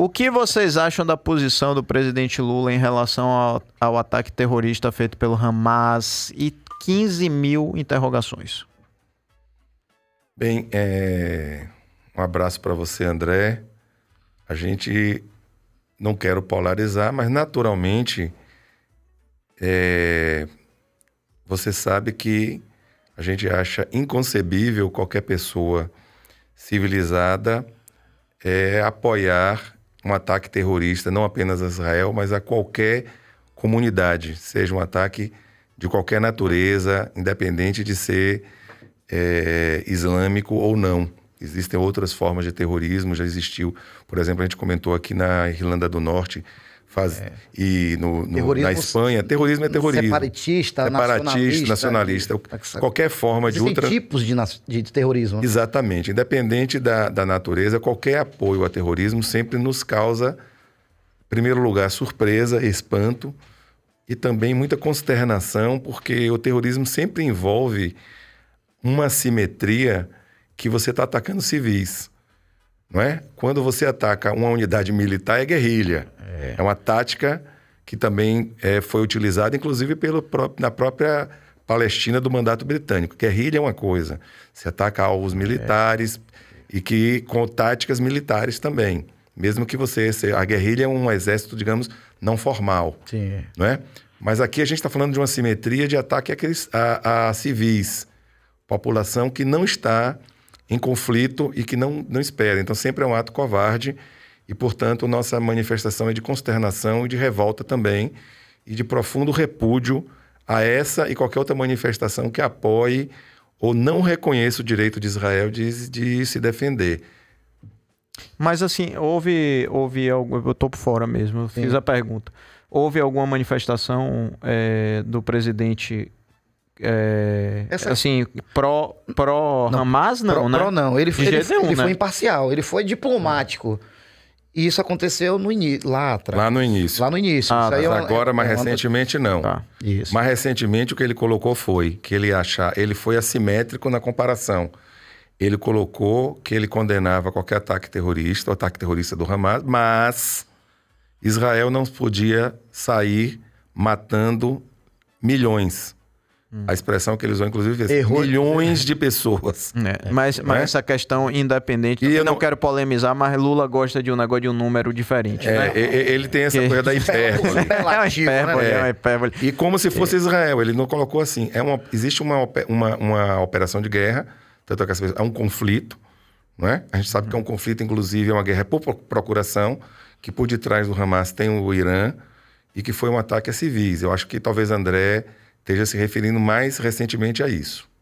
O que vocês acham da posição do presidente Lula em relação ao, ao ataque terrorista feito pelo Hamas e 15 mil interrogações? Bem, é... um abraço para você, André. A gente não quero polarizar, mas naturalmente é... você sabe que a gente acha inconcebível qualquer pessoa civilizada é, apoiar um ataque terrorista, não apenas a Israel, mas a qualquer comunidade, seja um ataque de qualquer natureza, independente de ser é, islâmico ou não. Existem outras formas de terrorismo, já existiu. Por exemplo, a gente comentou aqui na Irlanda do Norte Faz, é. E no, no na Espanha, terrorismo é terrorismo. Separatista, separatista é nacionalista. nacionalista qualquer forma de tem tipos de, de terrorismo. Né? Exatamente. Independente da, da natureza, qualquer apoio a terrorismo sempre nos causa, em primeiro lugar, surpresa, espanto e também muita consternação, porque o terrorismo sempre envolve uma assimetria que você está atacando civis não é? Quando você ataca uma unidade militar, é guerrilha. É, é uma tática que também é, foi utilizada, inclusive, pelo, na própria Palestina do mandato britânico. Guerrilha é uma coisa. Você ataca alvos é. militares é. e que com táticas militares também. Mesmo que você... A guerrilha é um exército, digamos, não formal. Sim. É. Não é? Mas aqui a gente está falando de uma simetria de ataque a, a, a civis. População que não está em conflito e que não, não espera. Então, sempre é um ato covarde e, portanto, nossa manifestação é de consternação e de revolta também e de profundo repúdio a essa e qualquer outra manifestação que apoie ou não reconheça o direito de Israel de, de se defender. Mas assim, houve, houve algo, eu estou por fora mesmo, fiz Sim. a pergunta. Houve alguma manifestação é, do presidente é, Essa... assim, pró, pró não, Hamas, não, pró, né? Pró não, ele, foi, ele, nenhum, ele né? foi imparcial, ele foi diplomático. E isso aconteceu no lá atrás. Lá no início. Lá no início. Ah, tá. é mas é agora, é mais recentemente, não. Tá. Isso. Mais recentemente, o que ele colocou foi que ele achar, ele foi assimétrico na comparação. Ele colocou que ele condenava qualquer ataque terrorista, o ataque terrorista do Hamas, mas Israel não podia sair matando milhões. A expressão que eles usam, inclusive, é assim, Errou. milhões de pessoas. É. Mas, né? mas é? essa questão independente, e eu não, não, quero polemizar, mas Lula gosta de um negócio de um número diferente. É, né? Ele tem essa coisa da é hipérbole. É uma né? hipérbole, é. uma hipérbole. E como se é. fosse Israel, ele não colocou assim. É uma, existe uma, uma, uma operação de guerra, tanto é que é um conflito, não é? A gente sabe hum. que é um conflito, inclusive, é uma guerra por procuração, que por detrás do Hamas tem o Irã, e que foi um ataque a civis. Eu acho que talvez André esteja se referindo mais recentemente a isso.